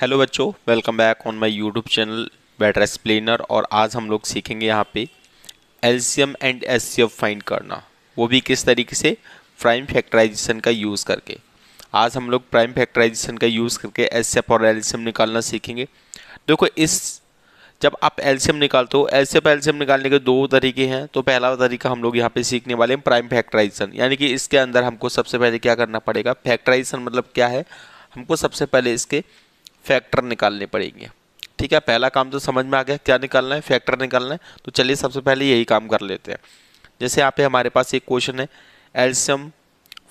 hello बच्चों welcome back on my YouTube channel better explainer और आज हम लोग सीखेंगे यहाँ पे एल्शियम एंड एस फाइंड करना वो भी किस तरीके से प्राइम फैक्टराइजेशन का यूज़ करके आज हम लोग प्राइम फैक्टराइजेशन का यूज़ करके एस और एल्शियम निकालना सीखेंगे देखो इस जब आप एल्शियम निकालते हो एल्शियम एल्शियम निकालने के दो तरीके हैं तो पहला तरीका हम लोग यहाँ पे सीखने वाले हैं प्राइम फैक्टराइजेशन यानी कि इसके अंदर हमको सबसे पहले क्या करना पड़ेगा फैक्टराइजेशन मतलब क्या है हमको सबसे पहले इसके फैक्टर निकालने पड़ेंगे ठीक है पहला काम तो समझ में आ गया क्या निकालना है फैक्टर निकालना है तो चलिए सबसे पहले यही काम कर लेते हैं जैसे यहाँ पे हमारे पास एक क्वेश्चन है एल्सियम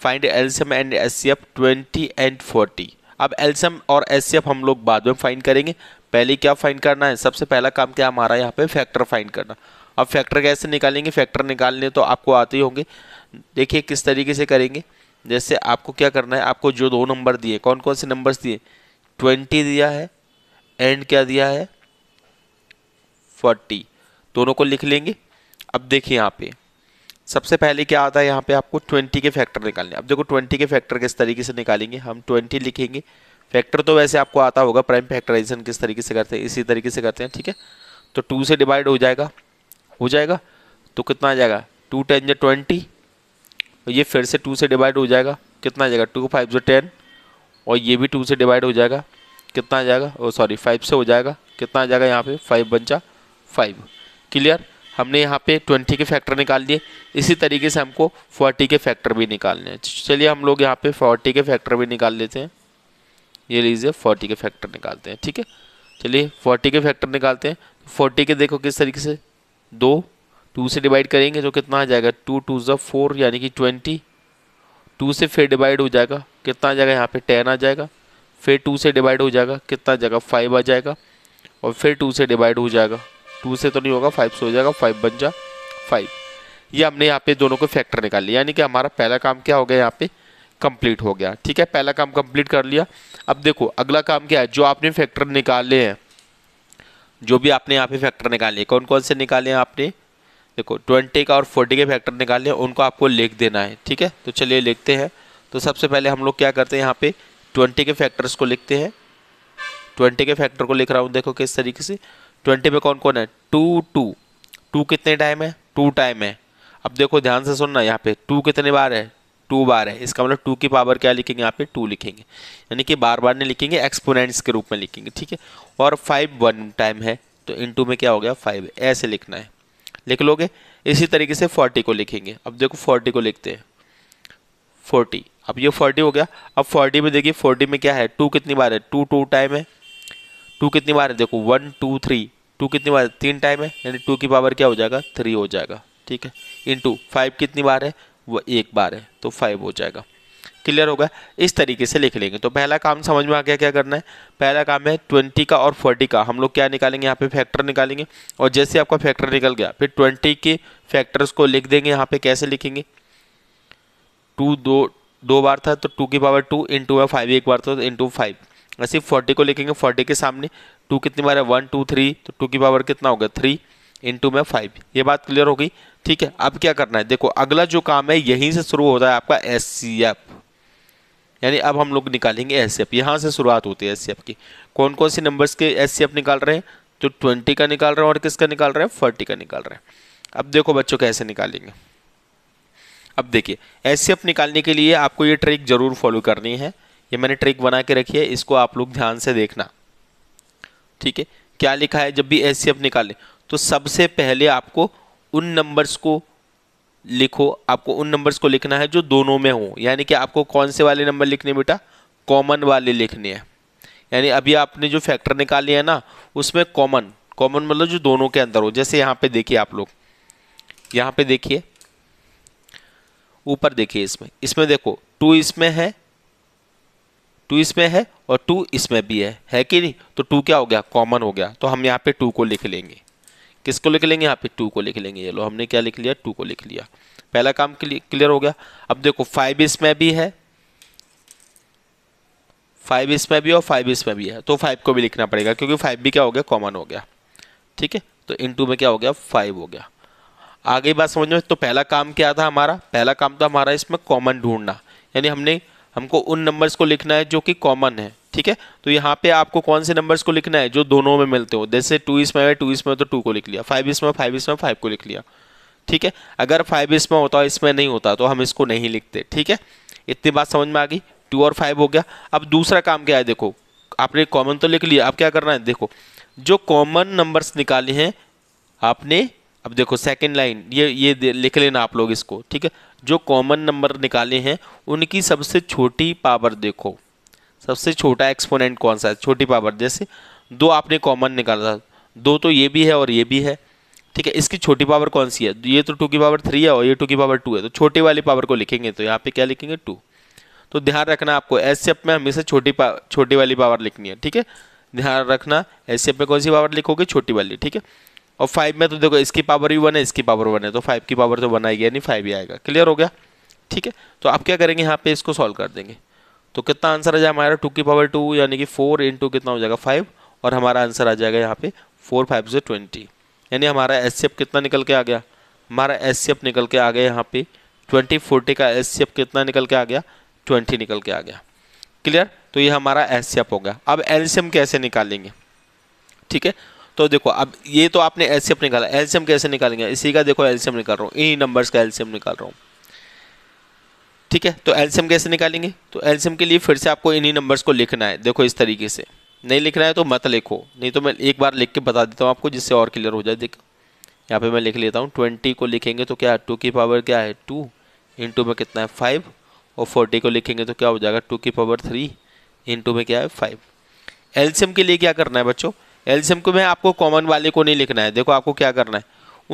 फाइंड एल्सियम एंड एस सी ट्वेंटी एंड फोर्टी अब एल्सियम और एस हम लोग बाद में फाइंड करेंगे पहले क्या फाइंड करना है सबसे पहला काम क्या हमारा यहाँ पे फैक्टर फाइंड करना अब फैक्टर कैसे निकालेंगे फैक्टर निकालने तो आपको आते ही होंगे देखिए किस तरीके से करेंगे जैसे आपको क्या करना है आपको जो दो नंबर दिए कौन कौन से नंबर्स दिए ट्वेंटी दिया है एंड क्या दिया है फोर्टी दोनों को लिख लेंगे अब देखिए यहाँ पे सबसे पहले क्या आता है यहाँ पे आपको ट्वेंटी के फैक्टर निकालने अब देखो ट्वेंटी के फैक्टर किस तरीके से निकालेंगे हम ट्वेंटी लिखेंगे फैक्टर तो वैसे आपको आता होगा प्राइम फैक्टराइजेशन किस तरीके से करते हैं इसी तरीके से करते हैं ठीक है तो टू से डिवाइड हो जाएगा हो जाएगा तो कितना आ जाएगा टू टेन जो ट्वेंटी ये फिर से टू से डिवाइड हो जाएगा कितना आ जाएगा टू फाइव जो टेन और ये भी टू से डिवाइड हो जाएगा कितना आ जाएगा ओ सॉरी फाइव से हो जाएगा कितना आ जाएगा यहाँ पे फाइव बंचा फाइव क्लियर हमने यहाँ पे ट्वेंटी के फैक्टर निकाल दिए इसी तरीके से हमको फोर्टी के फैक्टर भी निकालने हैं चलिए हम लोग यहाँ पे फोर्टी के फैक्टर भी निकाल लेते हैं ये लीजिए फोर्टी के फैक्टर निकालते हैं ठीक है चलिए फोर्टी के फैक्टर निकालते हैं फोर्टी के देखो किस तरीके से दो टू से डिवाइड करेंगे जो तो कितना आ जाएगा टू टू जब फोर यानी कि ट्वेंटी टू से फिर डिवाइड हो जाएगा कितना आ जाएगा यहाँ पे टेन आ जाएगा फिर टू से डिवाइड हो जाएगा कितना जगह फाइव आ जाएगा और फिर टू से डिवाइड हो जाएगा टू से तो नहीं होगा फाइव से हो जाएगा फाइव बन जा फाइव ये हमने यहाँ पे दोनों को फैक्टर निकाल लिया यानी कि हमारा पहला काम क्या हो गया यहाँ पे कंप्लीट हो गया ठीक है पहला काम कंप्लीट कर लिया अब देखो अगला काम क्या है जो आपने फैक्टर निकाले हैं जो भी आपने यहाँ पे फैक्टर निकाले कौन कौन से निकाले हैं आपने देखो ट्वेंटी का और फोर्टी के फैक्टर निकाले उनको आपको लिख देना है ठीक है तो चलिए लिखते हैं तो सबसे पहले हम लोग क्या करते हैं यहाँ पर ट्वेंटी के फैक्टर्स को लिखते हैं ट्वेंटी के फैक्टर को लिख रहा हूँ देखो किस तरीके से ट्वेंटी में कौन कौन है टू टू टू कितने टाइम है टू टाइम है अब देखो ध्यान से सुनना यहाँ पे टू कितने बार है टू बार है इसका मतलब टू की पावर क्या लिखेंगे यहाँ पे टू लिखेंगे यानी कि बार बार नहीं लिखेंगे एक्सपोनेंट्स के रूप में लिखेंगे ठीक है और फाइव वन टाइम है तो इन टू में क्या हो गया फाइव ऐसे लिखना है लिख लोगे इसी तरीके से फोर्टी को लिखेंगे अब देखो फोर्टी को लिखते हैं फोर्टी अब ये फोर्टी हो गया अब फोर्टी में देखिए फोर्टी में क्या है टू कितनी बार है टू टू टाइम है टू कितनी बार है देखो वन टू थ्री टू कितनी बार तीन टाइम है यानी टू की पावर क्या हो जाएगा थ्री हो जाएगा ठीक है इन टू फाइव कितनी बार है वह एक बार है तो फाइव हो जाएगा क्लियर होगा इस तरीके से लिख लेंगे तो पहला काम समझ में आ गया क्या करना है पहला काम है ट्वेंटी का और फोर्टी का हम लोग क्या निकालेंगे यहाँ पे फैक्टर निकालेंगे और जैसे आपका फैक्टर निकल गया फिर ट्वेंटी के फैक्टर्स को लिख देंगे यहाँ पे कैसे लिखेंगे टू दो दो बार था तो टू की पावर टू इंटू में फाइव एक बार था तो इंटू फाइव ऐसे फोर्टी को लिखेंगे फोर्टी के सामने टू कितनी बार है वन टू थ्री तो टू की पावर कितना हो गया थ्री इंटू में फाइव ये बात क्लियर होगी ठीक है अब क्या करना है देखो अगला जो काम है यहीं से शुरू होता है आपका एस सी एफ यानी अब हम लोग निकालेंगे एस सी एफ यहाँ से शुरुआत होती है एस सी एफ की कौन कौन से नंबर्स के एस सी एफ निकाल रहे हैं तो ट्वेंटी का निकाल रहे हैं और किसका निकाल रहे हैं फोर्टी का निकाल रहे हैं अब देखो बच्चों कैसे निकालेंगे अब देखिए एस निकालने के लिए आपको ये ट्रिक ज़रूर फॉलो करनी है ये मैंने ट्रिक बना के रखी है इसको आप लोग ध्यान से देखना ठीक है क्या लिखा है जब भी एफ निकालें तो सबसे पहले आपको उन नंबर्स को लिखो आपको उन नंबर्स को लिखना है जो दोनों में हो यानी कि आपको कौन से वाले नंबर लिखने बेटा कॉमन वाले लिखने हैं यानी अभी आपने जो फैक्टर निकाली है ना उसमें कॉमन कॉमन मतलब जो दोनों के अंदर हो जैसे यहाँ पे देखिए आप लोग यहाँ पे देखिए ऊपर देखिए इसमें इसमें देखो टू इसमें है टू इसमें है और टू इसमें भी है है कि नहीं तो टू क्या हो गया कॉमन हो गया तो हम यहाँ पे टू को लिख लेंगे किसको लिख लेंगे यहाँ पे टू को लिख लेंगे ये लो हमने क्या लिख लिया टू को लिख लिया पहला काम क्लियर हो गया अब देखो फाइव इसमें भी है फाइव इसमें भी और फाइव इसमें भी है तो फाइव को भी लिखना पड़ेगा क्योंकि फाइव भी क्या हो गया कॉमन हो गया ठीक है तो इन टू में क्या हो गया फाइव हो गया आगे बात समझ में तो पहला काम क्या था हमारा पहला काम था तो हमारा इसमें कॉमन ढूंढना यानी हमने हमको उन नंबर्स को लिखना है जो कि कॉमन है ठीक है तो यहाँ पे आपको कौन से नंबर्स को लिखना है जो दोनों में मिलते हो जैसे टू इसमें है टू इसमें तो टू को लिख लिया फाइव इसमें फाइव इसमें फाइव को लिख लिया ठीक है अगर फाइव इसमें होता इसमें नहीं होता तो हम इसको नहीं लिखते ठीक है इतनी बात समझ में आ गई टू और फाइव हो गया अब दूसरा काम क्या है देखो आपने कॉमन तो लिख लिया अब क्या करना है देखो जो कॉमन नंबर्स निकाले हैं आपने अब देखो सेकेंड लाइन ये ये लिख लेना आप लोग इसको ठीक है जो कॉमन नंबर निकाले हैं उनकी सबसे छोटी पावर देखो सबसे छोटा एक्सपोनेंट कौन सा है छोटी पावर जैसे दो आपने कॉमन निकाला दो तो ये भी है और ये भी है ठीक है इसकी छोटी पावर कौन सी है तो ये तो टू की पावर थ्री है और ये टू की पावर टू है तो छोटे वाली पावर को लिखेंगे तो यहाँ पे क्या लिखेंगे टू तो ध्यान रखना आपको एस अपने में हमेशा छोटी छोटी वाली पावर लिखनी है ठीक है ध्यान रखना एस अपने में कौन सी पावर लिखोगे छोटी वाली ठीक है और फाइव में तो देखो इसकी पावर भी वन है इसकी पावर वन है तो फाइव की पावर तो वन आएगी यानी फाइव ही आएगा क्लियर हो गया ठीक है तो आप क्या करेंगे यहाँ पे इसको सॉल्व कर देंगे तो कितना आंसर आ जाए हमारा टू की पावर टू यानी कि फोर टू कितना हो जाएगा फाइव और हमारा आंसर आ जाएगा यहाँ पे फोर फाइव से ट्वेंटी यानी हमारा एस कितना निकल के आ गया हमारा एस निकल के आ गया यहाँ पे ट्वेंटी फोर्टी का एस कितना निकल के आ गया ट्वेंटी निकल के आ गया क्लियर तो ये हमारा एस हो गया अब एल्शियम कैसे निकालेंगे ठीक है तो देखो अब ये तो आपने एलसीएम निकाला एल्शियम कैसे निकालेंगे इसी का देखो एल्शियम निकाल रहा हूँ इन्हीं नंबर्स का एल्शियम निकाल रहा हूँ ठीक है तो एल्शियम कैसे निकालेंगे तो एल्शियम के लिए फिर से आपको इन्हीं नंबर्स को लिखना है देखो इस तरीके से नहीं लिखना है तो मत लिखो नहीं तो मैं एक बार लिख के बता देता हूँ आपको जिससे और क्लियर हो जाए देखो यहाँ पर मैं लिख लेता हूँ ट्वेंटी को लिखेंगे तो क्या टू की पावर क्या है टू इन में कितना है फाइव और फोर्टी को लिखेंगे तो क्या हो जाएगा टू की पावर थ्री इन में क्या है फाइव एल्शियम के लिए क्या करना है बच्चों एल्शियम को मैं आपको कॉमन वाले को नहीं लिखना है देखो आपको क्या करना है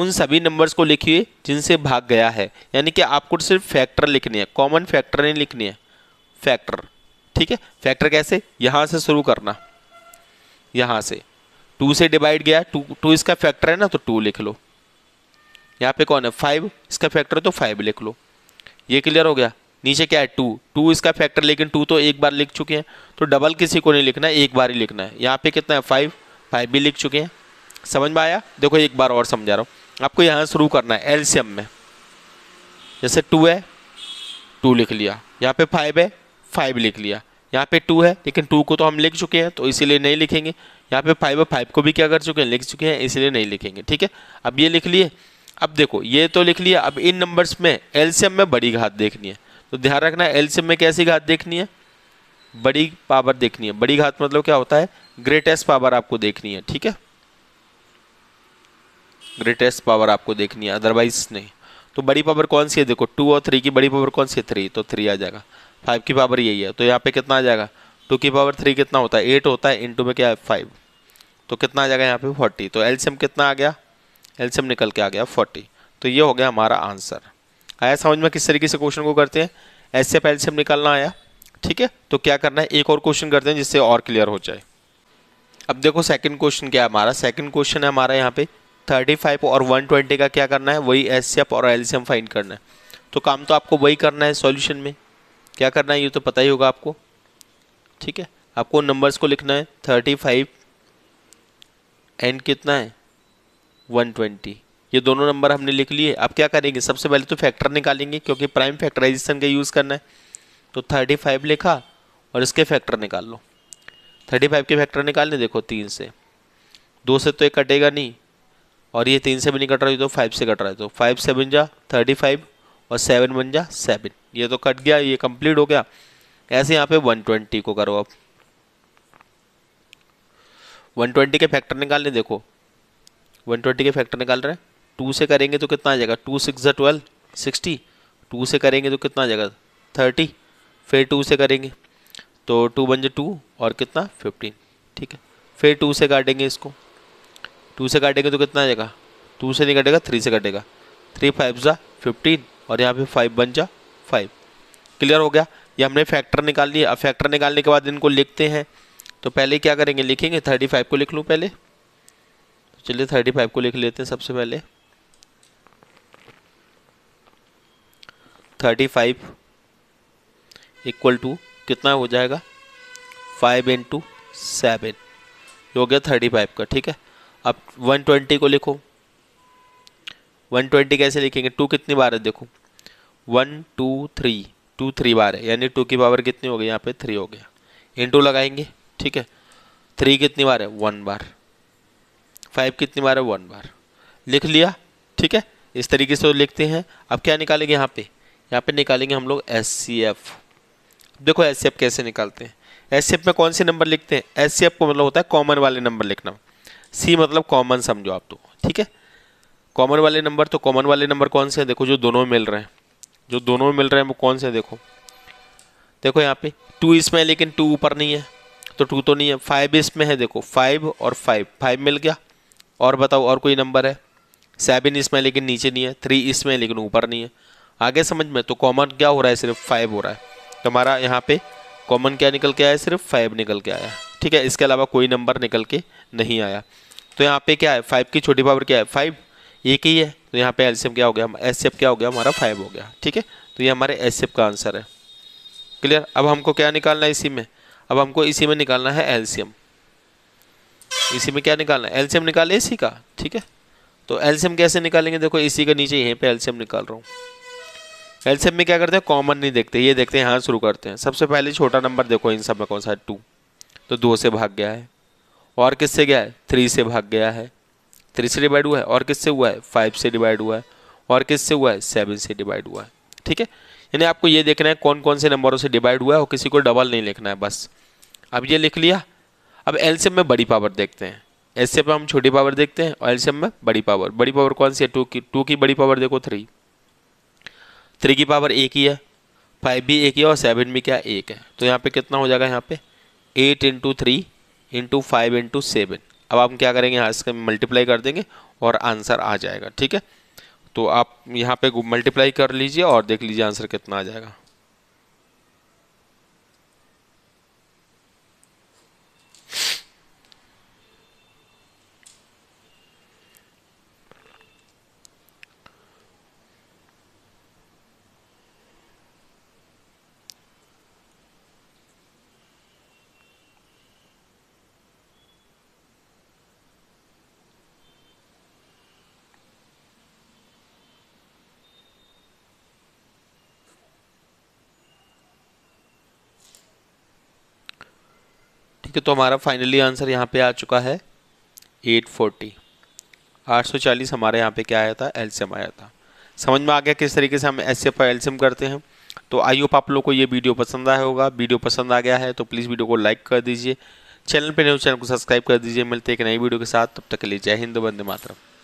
उन सभी नंबर्स को लिखिए जिनसे भाग गया है यानी कि आपको सिर्फ फैक्टर लिखनी है कॉमन फैक्टर नहीं लिखनी है फैक्टर ठीक है फैक्टर कैसे यहाँ से शुरू करना यहाँ से टू से डिवाइड गया टू टू इसका फैक्टर है ना तो टू लिख लो यहाँ पे कौन है फाइव इसका फैक्टर है तो फाइव लिख लो ये क्लियर हो गया नीचे क्या है टू टू इसका फैक्टर लेकिन टू तो एक बार लिख चुके हैं तो डबल किसी को नहीं लिखना है एक बार ही लिखना है यहाँ पे कितना है फाइव फाइव भी लिख चुके हैं समझ में आया देखो एक बार और समझा रहा हूँ आपको यहाँ शुरू करना है एल्शियम में जैसे टू है टू लिख लिया यहाँ पे फाइव है फाइव लिख लिया यहाँ पे टू है लेकिन टू को तो हम लिख चुके हैं तो इसीलिए नहीं लिखेंगे यहाँ पे फाइव है फाइव को भी क्या कर चुके हैं लिख चुके हैं इसीलिए नहीं लिखेंगे ठीक है अब ये लिख लिए अब देखो ये तो लिख लिया अब इन नंबर्स में एल्शियम में बड़ी घात देखनी है तो ध्यान रखना एल्शियम में कैसी घात देखनी है बड़ी पावर देखनी है बड़ी घात मतलब क्या होता है ग्रेटेस्ट पावर आपको देखनी है ठीक है ग्रेटेस्ट पावर आपको देखनी है अदरवाइज नहीं तो बड़ी पावर कौन सी है देखो टू और थ्री की बड़ी पावर कौन सी है थ्री तो थ्री आ जाएगा फाइव की पावर यही है तो यहाँ पे कितना आ जाएगा टू की पावर थ्री कितना होता है एट होता है इंटू में क्या है फाइव तो कितना आ जाएगा यहाँ पे फोर्टी तो एल्सियम कितना आ गया एल्सियम निकल के आ गया फोर्टी तो ये हो गया हमारा आंसर आया समझ में किस तरीके से क्वेश्चन को करते हैं ऐसे एल्सियम निकालना आया ठीक है तो क्या करना है एक और क्वेश्चन करते हैं जिससे और क्लियर हो जाए अब देखो सेकंड क्वेश्चन क्या है हमारा सेकंड क्वेश्चन है हमारा यहाँ पे 35 और 120 का क्या करना है वही एस और एल फाइंड करना है तो काम तो आपको वही करना है सॉल्यूशन में क्या करना है ये तो पता ही होगा आपको ठीक है आपको नंबर्स को लिखना है 35 एंड कितना है 120 ये दोनों नंबर हमने लिख लिए अब क्या करेंगे सबसे पहले तो फैक्टर निकालेंगे क्योंकि प्राइम फैक्टराइजेशन का यूज़ करना है तो थर्टी फाइव लिखा और इसके फैक्टर निकाल लो थर्टी फाइव के फैक्टर निकालने देखो तीन से दो से तो एक कटेगा नहीं और ये तीन से भी नहीं कट रहा है तो फाइव से कट रहा है तो फाइव से बन जा थर्टी फाइव और सेवन बन जा सेवन ये तो कट गया ये कंप्लीट हो गया ऐसे यहाँ पे वन ट्वेंटी को करो आप वन ट्वेंटी के फैक्टर निकालने देखो वन ट्वेंटी के फैक्टर निकाल रहे हैं टू से करेंगे तो कितना आ जाएगा टू सिक्स ज ट्वेल्व सिक्सटी टू से करेंगे तो कितना आ जाएगा थर्टी फिर टू से करेंगे तो टू बन जाए टू और कितना फिफ्टीन ठीक है फिर टू से काटेंगे इसको टू से काटेंगे तो कितना आ जाएगा टू से नहीं कटेगा थ्री से कटेगा थ्री फाइव ज़ा फिफ्टीन और यहाँ पे फाइव बन जा फाइव क्लियर हो गया ये हमने फैक्टर निकाल लिया अब फैक्टर निकालने के बाद इनको लिखते हैं तो पहले क्या करेंगे लिखेंगे थर्टी फाइव को लिख लूँ पहले तो चलिए थर्टी फाइव को लिख लेते हैं सबसे पहले थर्टी फाइव इक्वल टू कितना हो जाएगा फाइव इंटू सेवन हो गया थर्टी फाइव का ठीक है अब वन ट्वेंटी को लिखो वन ट्वेंटी कैसे लिखेंगे टू कितनी बार है देखो one two three two three बार है यानी टू की पावर कितनी हो गई यहाँ पे थ्री हो गया इंटू लगाएंगे ठीक है थ्री कितनी बार है वन बार फाइव कितनी बार है वन बार लिख लिया ठीक है इस तरीके से लिखते हैं अब क्या निकालेंगे यहाँ पे यहाँ पे निकालेंगे हम लोग एस सी एफ़ देखो एच कैसे निकालते हैं एफ में कौन से नंबर लिखते हैं एफ को मतलब होता है कॉमन वाले नंबर लिखना सी मतलब कॉमन समझो आप तो ठीक है कॉमन वाले नंबर तो कॉमन वाले नंबर कौन से हैं देखो जो दोनों मिल रहे हैं जो दोनों मिल रहे हैं वो कौन से हैं देखो देखो यहाँ पे टू इसमें है लेकिन टू ऊपर नहीं है तो टू तो नहीं है फाइव इसमें है देखो फाइव और फाइव फाइव मिल गया और बताओ और कोई नंबर है सेवन इसमें लेकिन नीचे नहीं है थ्री इसमें लेकिन ऊपर नहीं है आगे समझ में तो कॉमन क्या हो रहा है सिर्फ फाइव हो रहा है तो हमारा यहाँ पे कॉमन क्या निकल के आया सिर्फ फाइव निकल के आया ठीक है इसके अलावा कोई नंबर निकल के नहीं आया तो यहाँ पे क्या है फाइव की छोटी पावर क्या है फाइव एक ही है तो यहाँ पे एल्शियम क्या हो गया एस क्या हो गया हमारा फाइव हो गया ठीक है तो ये हमारे एस का आंसर है क्लियर अब हमको क्या निकालना है इसी में अब हमको इसी में निकालना है एल्शियम इसी में क्या निकालना है एल्शियम निकाले इसी का ठीक है तो एल्शियम कैसे निकालेंगे देखो इसी के नीचे यहीं पे एल्शियम निकाल रहा हूँ एलसीएम में क्या करते हैं कॉमन नहीं देखते ये देखते हैं यहाँ शुरू करते हैं सबसे पहले छोटा नंबर देखो इन सब में कौन सा है टू तो दो से भाग गया है और किससे गया है थ्री से भाग गया है थ्री से डिवाइड हुआ है और किससे हुआ है फाइव से डिवाइड हुआ है और किससे हुआ है सेवन से डिवाइड हुआ है ठीक है यानी आपको ये देखना है कौन कौन से नंबरों से डिवाइड हुआ है और किसी को डबल नहीं लिखना है बस अब ये लिख लिया अब एलसीएम में बड़ी पावर देखते हैं एलसीएम में हम छोटी पावर देखते हैं और एलसीएम में बड़ी पावर बड़ी पावर कौन सी है टू की टू की बड़ी पावर देखो थ्री थ्री की पावर एक ही है फाइव भी एक ही है और सेवन भी क्या एक है तो यहाँ पे कितना हो जाएगा यहाँ पे eight into three into five into seven अब हम क्या करेंगे यहाँ इसका मल्टीप्लाई कर देंगे और आंसर आ जाएगा ठीक है तो आप यहाँ पे मल्टीप्लाई कर लीजिए और देख लीजिए आंसर कितना आ जाएगा ठीक है तो हमारा फाइनली आंसर यहाँ पे आ चुका है 840 840 हमारे यहाँ पे क्या आया था एलसीएम आया था समझ में आ गया किस तरीके से हम एस और एलसीएम करते हैं तो आई होप आप लोग को ये वीडियो पसंद आया होगा वीडियो पसंद आ गया है तो प्लीज़ वीडियो को लाइक कर दीजिए चैनल पर न्यूज़ चैनल को सब्सक्राइब कर दीजिए मिलते एक नई वीडियो के साथ तब तक के लिए जय हिंद वंदे मातरम